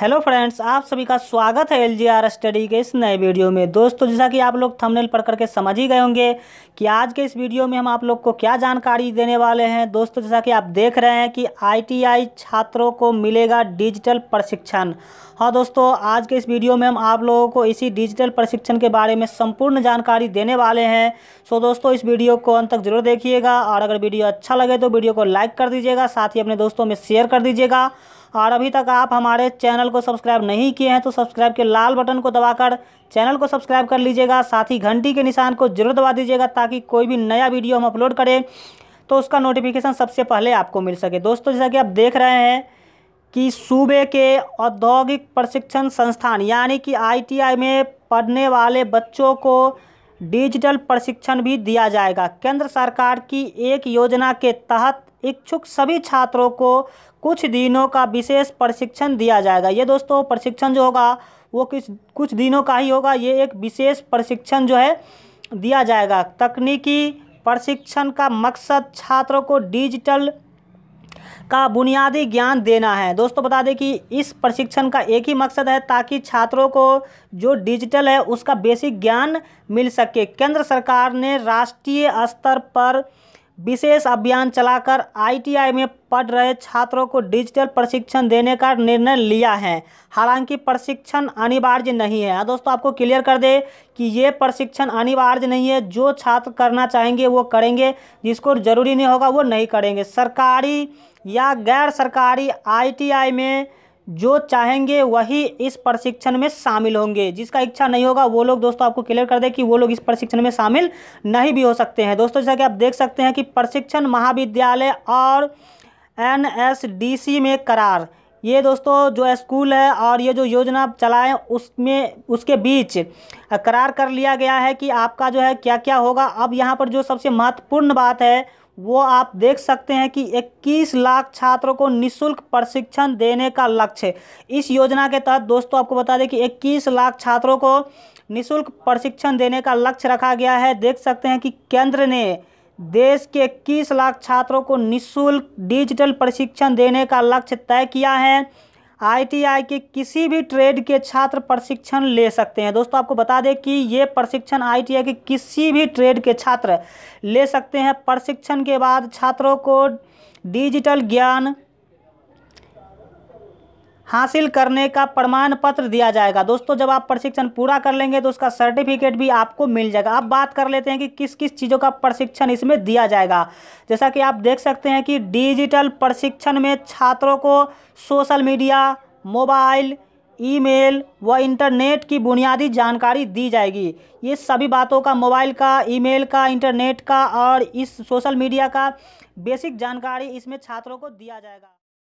hello friends आप सभी का स्वागत है एल जी आर स्टडी के इस नए वीडियो में दोस्तों जैसा कि आप लोग थंबनेल पढ़ करके समझ ही गए होंगे कि आज के इस वीडियो में हम आप लोग को क्या जानकारी देने वाले हैं दोस्तों जैसा कि आप देख रहे हैं कि आईटीआई छात्रों को मिलेगा डिजिटल प्रशिक्षण हाँ दोस्तों आज के इस वीडियो में हम आप लोगों को इसी डिजिटल प्रशिक्षण के बारे में संपूर्ण जानकारी देने वाले हैं सो दोस्तों इस वीडियो को अंत तक जरूर देखिएगा और अगर वीडियो अच्छा लगे तो वीडियो को लाइक कर दीजिएगा साथ ही अपने दोस्तों में शेयर कर दीजिएगा और अभी तक आप हमारे चैनल को सब्सक्राइब नहीं किए हैं तो सब्सक्राइब के लाल बटन को दबाकर चैनल को सब्सक्राइब कर लीजिएगा साथ ही घंटी के निशान को जरूर दबा दीजिएगा ताकि कोई भी नया वीडियो हम अपलोड करें तो उसका नोटिफिकेशन सबसे पहले आपको मिल सके दोस्तों जैसा कि आप देख रहे हैं कि सूबे के औद्योगिक प्रशिक्षण संस्थान यानी कि आईटीआई में पढ़ने वाले बच्चों को डिजिटल प्रशिक्षण भी दिया जाएगा केंद्र सरकार की एक योजना के तहत इच्छुक सभी छात्रों को कुछ दिनों का विशेष प्रशिक्षण दिया जाएगा ये दोस्तों प्रशिक्षण जो होगा वो किस कुछ दिनों का ही होगा ये एक विशेष प्रशिक्षण जो है दिया जाएगा तकनीकी प्रशिक्षण का मकसद छात्रों को डिजिटल का बुनियादी ज्ञान देना है दोस्तों बता दें कि इस प्रशिक्षण का एक ही मकसद है ताकि छात्रों को जो डिजिटल है उसका बेसिक ज्ञान मिल सके केंद्र सरकार ने राष्ट्रीय स्तर पर विशेष अभियान चलाकर आईटीआई में पढ़ रहे छात्रों को डिजिटल प्रशिक्षण देने का निर्णय लिया है हालांकि प्रशिक्षण अनिवार्य नहीं है हाँ दोस्तों आपको क्लियर कर दे कि ये प्रशिक्षण अनिवार्य नहीं है जो छात्र करना चाहेंगे वो करेंगे जिसको ज़रूरी नहीं होगा वो नहीं करेंगे सरकारी या गैर सरकारी आई में जो चाहेंगे वही इस प्रशिक्षण में शामिल होंगे जिसका इच्छा नहीं होगा वो लोग दोस्तों आपको क्लियर कर दें कि वो लोग इस प्रशिक्षण में शामिल नहीं भी हो सकते हैं दोस्तों जैसा कि आप देख सकते हैं कि प्रशिक्षण महाविद्यालय और एन में करार ये दोस्तों जो स्कूल है और ये जो योजना चलाएँ उसमें उसके बीच करार कर लिया गया है कि आपका जो है क्या क्या होगा अब यहाँ पर जो सबसे महत्वपूर्ण बात है वो आप देख सकते हैं कि 21 लाख छात्रों को निशुल्क प्रशिक्षण देने का लक्ष्य इस योजना के तहत दोस्तों आपको बता दें कि 21 लाख छात्रों को निशुल्क प्रशिक्षण देने का लक्ष्य रखा गया है देख सकते हैं कि केंद्र ने देश के इक्कीस लाख छात्रों को निशुल्क डिजिटल प्रशिक्षण देने का लक्ष्य तय किया है आईटीआई के किसी भी ट्रेड के छात्र प्रशिक्षण ले सकते हैं दोस्तों आपको बता दें कि ये प्रशिक्षण आईटीआई के किसी भी ट्रेड के छात्र ले सकते हैं प्रशिक्षण के बाद छात्रों को डिजिटल ज्ञान हासिल करने का प्रमाण पत्र दिया जाएगा दोस्तों जब आप प्रशिक्षण पूरा कर लेंगे तो उसका सर्टिफिकेट भी आपको मिल जाएगा अब बात कर लेते हैं कि किस किस चीज़ों का प्रशिक्षण इसमें दिया जाएगा जैसा कि आप देख सकते हैं कि डिजिटल प्रशिक्षण में छात्रों को सोशल मीडिया मोबाइल ईमेल व इंटरनेट की बुनियादी जानकारी दी जाएगी ये सभी बातों का मोबाइल का ईमेल का इंटरनेट का और इस सोशल मीडिया का बेसिक जानकारी इसमें छात्रों को दिया जाएगा